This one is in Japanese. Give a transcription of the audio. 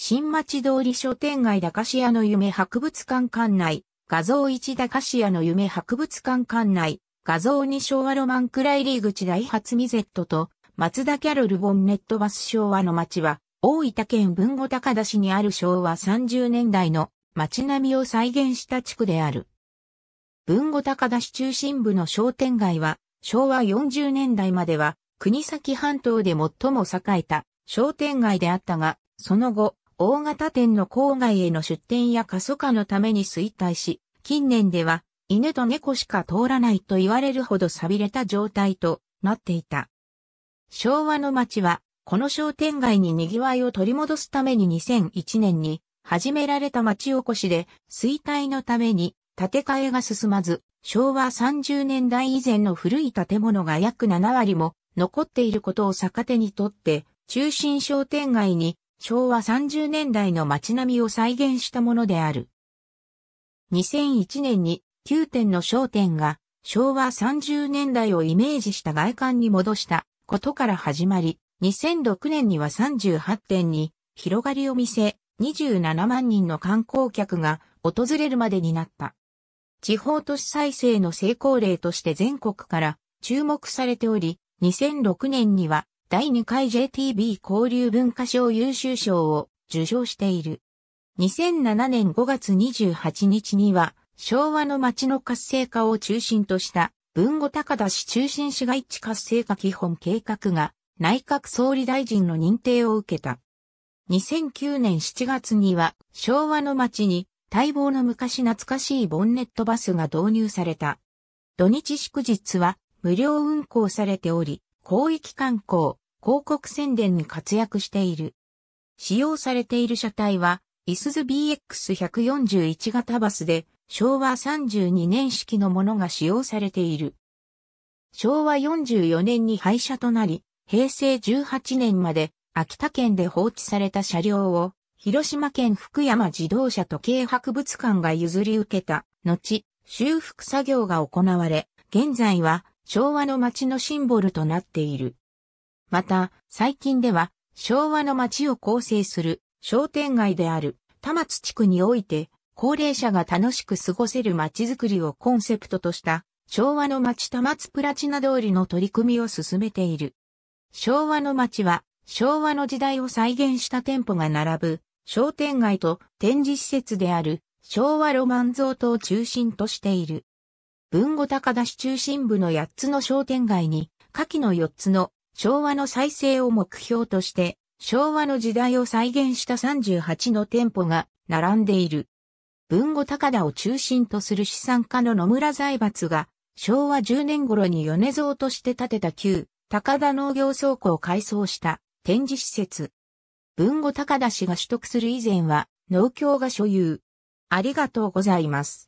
新町通り商店街駄菓子屋の夢博物館館内、画像1駄菓子屋の夢博物館館内、画像2昭和ロマンライリーグ口大発ミゼットと、松田キャロルボンネットバス昭和の町は、大分県文後高田市にある昭和30年代の町並みを再現した地区である。文後高田市中心部の商店街は、昭和40年代までは、国崎半島で最も栄えた商店街であったが、その後、大型店の郊外への出店や過疎化のために衰退し、近年では犬と猫しか通らないと言われるほど錆びれた状態となっていた。昭和の街は、この商店街に賑わいを取り戻すために2001年に始められた町おこしで、衰退のために建て替えが進まず、昭和30年代以前の古い建物が約7割も残っていることを逆手にとって、中心商店街に昭和30年代の街並みを再現したものである。2001年に9点の商店が昭和30年代をイメージした外観に戻したことから始まり、2006年には38点に広がりを見せ、27万人の観光客が訪れるまでになった。地方都市再生の成功例として全国から注目されており、2006年には第2回 JTB 交流文化賞優秀賞を受賞している。2007年5月28日には、昭和の街の活性化を中心とした文後高田市中心市街地活性化基本計画が内閣総理大臣の認定を受けた。2009年7月には昭和の街に待望の昔懐かしいボンネットバスが導入された。土日祝日は無料運行されており、広域観光、広告宣伝に活躍している。使用されている車体は、イスズ BX141 型バスで、昭和32年式のものが使用されている。昭和44年に廃車となり、平成18年まで秋田県で放置された車両を広島県福山自動車時計博物館が譲り受けた後、修復作業が行われ、現在は昭和の街のシンボルとなっている。また、最近では、昭和の街を構成する商店街である田松地区において、高齢者が楽しく過ごせる街づくりをコンセプトとした、昭和の街田松プラチナ通りの取り組みを進めている。昭和の街は、昭和の時代を再現した店舗が並ぶ、商店街と展示施設である昭和ロマン像とを中心としている。文後高田市中心部の8つの商店街に、下記の4つの昭和の再生を目標として、昭和の時代を再現した38の店舗が並んでいる。文後高田を中心とする資産家の野村財閥が、昭和10年頃に米蔵として建てた旧高田農業倉庫を改装した展示施設。文後高田氏が取得する以前は農協が所有。ありがとうございます。